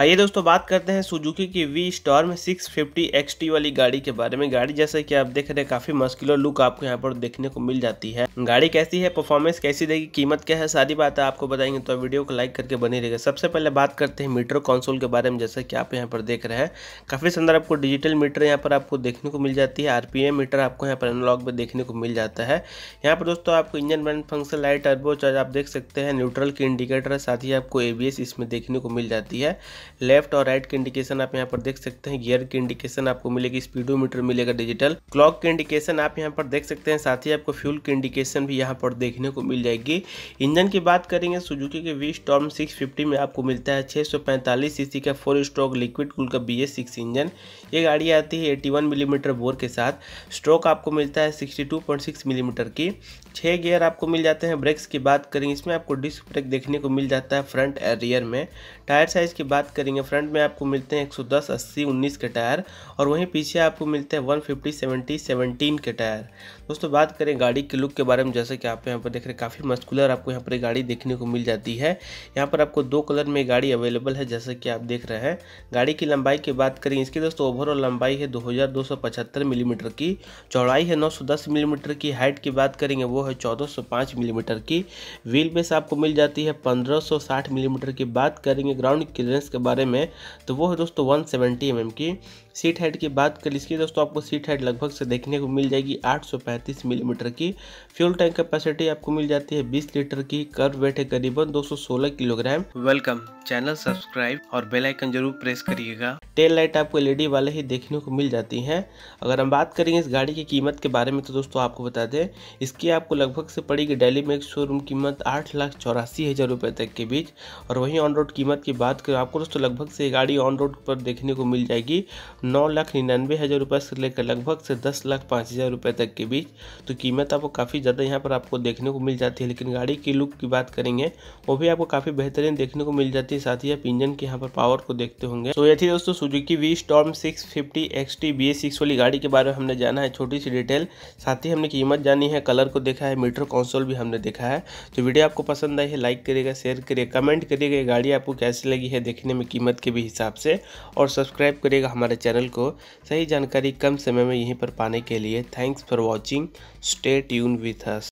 आइए दोस्तों बात करते हैं सुजुकी की वी स्टॉर्म 650 टी वाली गाड़ी के बारे में गाड़ी जैसे कि आप देख रहे हैं काफी मस्कुलर लुक आपको यहाँ पर देखने को मिल जाती है गाड़ी कैसी है परफॉर्मेंस कैसी रहेगी कीमत क्या है सारी बात आपको बताएंगे तो वीडियो को लाइक करके बनी रहेगा सबसे पहले बात करते हैं मीटर कॉन्सोल के बारे में जैसे कि आप यहाँ पर देख रहे हैं काफी सुंदर आपको डिजिटल मीटर यहाँ पर आपको देखने को मिल जाती है आरपीएम मीटर आपको यहाँ पर अनलॉक में देखने को मिल जाता है यहाँ पर दोस्तों आपको engine malfunction light turbo charge आप देख सकते हैं न्यूट्रल की इंडिकेटर है साथ ही आपको ए इसमें देखने को मिल जाती है लेफ्ट और राइट की इंडिकेशन आप यहाँ पर देख सकते हैं गियर की इंडिकेशन आपको मिलेगी स्पीडोमीटर मिलेगा डिजिटल क्लॉक की इंडिकेशन आप यहाँ पर देख सकते हैं साथ ही आपको फ्यूल की इंडिकेशन भी यहाँ पर देखने को मिल जाएगी इंजन की बात करेंगे सुजुकी के वी स्टॉम सिक्स में आपको मिलता है छः सौ का फोर स्ट्रोक लिक्विड कुल का बी इंजन ये गाड़ी आती है एटी मिलीमीटर बोर के साथ स्ट्रोक आपको मिलता है सिक्सटी मिलीमीटर की छः गियर आपको मिल जाते हैं ब्रेक्स की बात करेंगे इसमें आपको डिस्क ब्रेक देखने को मिल जाता है फ्रंट और रियर में टायर साइज़ की बात करेंगे फ्रंट में आपको मिलते हैं 110 80 19 के टायर और वहीं पीछे आपको मिलते हैं 150 70 17 के टायर दोस्तों बात करें गाड़ी के लुक के बारे में जैसे कि आप यहाँ पर देख रहे हैं काफ़ी मस्कुलर आपको यहाँ पर गाड़ी देखने को मिल जाती है यहाँ पर आपको दो कलर में गाड़ी अवेलेबल है जैसे कि आप देख रहे हैं गाड़ी की लंबाई की बात करें इसकी दोस्तों ओवरऑल लंबाई है दो मिलीमीटर की चौड़ाई है नौ मिलीमीटर की हाइट की बात करेंगे वो है चौदह मिलीमीटर की व्हील बेस आपको मिल जाती है पंद्रह मिलीमीटर की बात करेंगे ग्राउंड क्लियरेंस के बारे में तो वो है दोस्तों 170 एम mm की सीट हेड की बात कर इसकी दोस्तों आपको सीट हेड लगभग से देखने को मिल जाएगी 835 मिलीमीटर mm की फ्यूल टैंक कैपेसिटी आपको मिल जाती है 20 लीटर की कर वेट है करीबन 216 किलोग्राम वेलकम चैनल सब्सक्राइब और बेल आइकन जरूर प्रेस करिएगा टेल लाइट आपको एलईडी वाले ही देखने को मिल जाती हैं अगर हम बात करेंगे इस गाड़ी की कीमत के बारे में तो दोस्तों आपको बता दें इसकी आपको लगभग से पड़ेगी डेली में एक शोरूम कीमत आठ लाख चौरासी हज़ार रुपये तक के बीच और वहीं ऑन रोड कीमत की बात करें आपको दोस्तों लगभग से गाड़ी ऑन रोड पर देखने को मिल जाएगी नौ लाख निन्यानवे हज़ार रुपये से लेकर लगभग से दस लाख पाँच हज़ार रुपये तक के बीच तो कीमत आपको काफ़ी ज़्यादा यहाँ पर आपको देखने को मिल जाती है लेकिन गाड़ी की लुक की बात करेंगे वो भी आपको काफ़ी बेहतरीन देखने को मिल जाती है साथ ही आप इंजन के यहाँ पर पावर को देखते होंगे तो ये थी दोस्तों Suzuki V Strom six fifty X T B six वाली गाड़ी के बारे में हमने जाना है छोटी सी डिटेल साथ ही हमने कीमत जानी है कलर को देखा है मीटर कॉन्सोल भी हमने देखा है तो वीडियो आपको पसंद आई है लाइक करिएगा शेयर करिएगा कमेंट करिएगा गाड़ी आपको कैसी लगी है देखने में कीमत के भी हिसाब से और सब्सक्राइब करिएगा हमारे चैनल चैनल को सही जानकारी कम समय में यहीं पर पाने के लिए thanks for watching stay tune with us